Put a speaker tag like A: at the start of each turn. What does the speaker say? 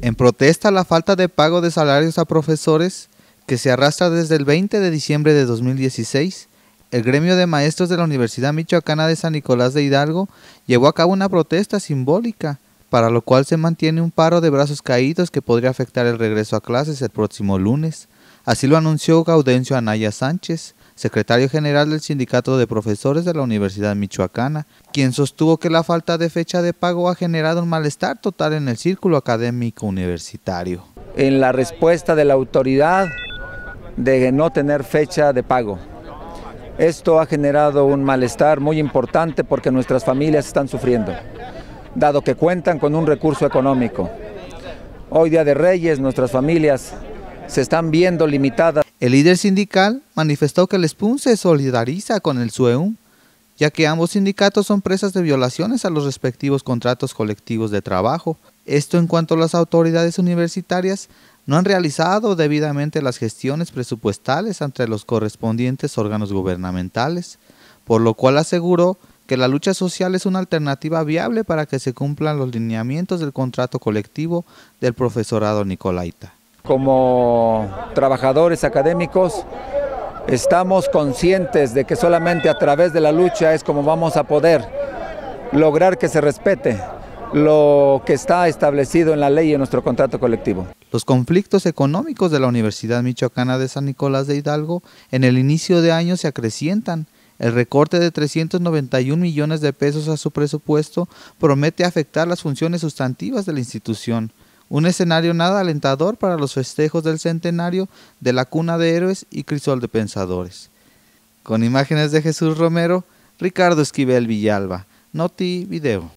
A: En protesta a la falta de pago de salarios a profesores que se arrastra desde el 20 de diciembre de 2016, el gremio de maestros de la Universidad Michoacana de San Nicolás de Hidalgo llevó a cabo una protesta simbólica, para lo cual se mantiene un paro de brazos caídos que podría afectar el regreso a clases el próximo lunes. Así lo anunció Gaudencio Anaya Sánchez, secretario general del Sindicato de Profesores de la Universidad Michoacana, quien sostuvo que la falta de fecha de pago ha generado un malestar total en el círculo académico
B: universitario. En la respuesta de la autoridad de no tener fecha de pago. Esto ha generado un malestar muy importante porque nuestras familias están sufriendo, dado que cuentan con un recurso económico. Hoy Día de Reyes, nuestras familias se están viendo limitadas. El líder sindical
A: manifestó que el SPUN se solidariza con el SUEUM, ya que ambos sindicatos son presas de violaciones a los respectivos contratos colectivos de trabajo. Esto en cuanto las autoridades universitarias no han realizado debidamente las gestiones presupuestales ante los correspondientes órganos gubernamentales, por lo cual aseguró que la lucha social es una alternativa viable para que se cumplan los lineamientos del contrato colectivo del profesorado Nicolaita.
B: Como trabajadores académicos, estamos conscientes de que solamente a través de la lucha es como vamos a poder lograr que se respete lo que está establecido en la ley y en nuestro contrato colectivo.
A: Los conflictos económicos de la Universidad Michoacana de San Nicolás de Hidalgo en el inicio de año se acrecientan. El recorte de 391 millones de pesos a su presupuesto promete afectar las funciones sustantivas de la institución. Un escenario nada alentador para los festejos del centenario de la Cuna de Héroes y Crisol de Pensadores. Con imágenes de Jesús Romero, Ricardo Esquivel Villalba, Noti Video.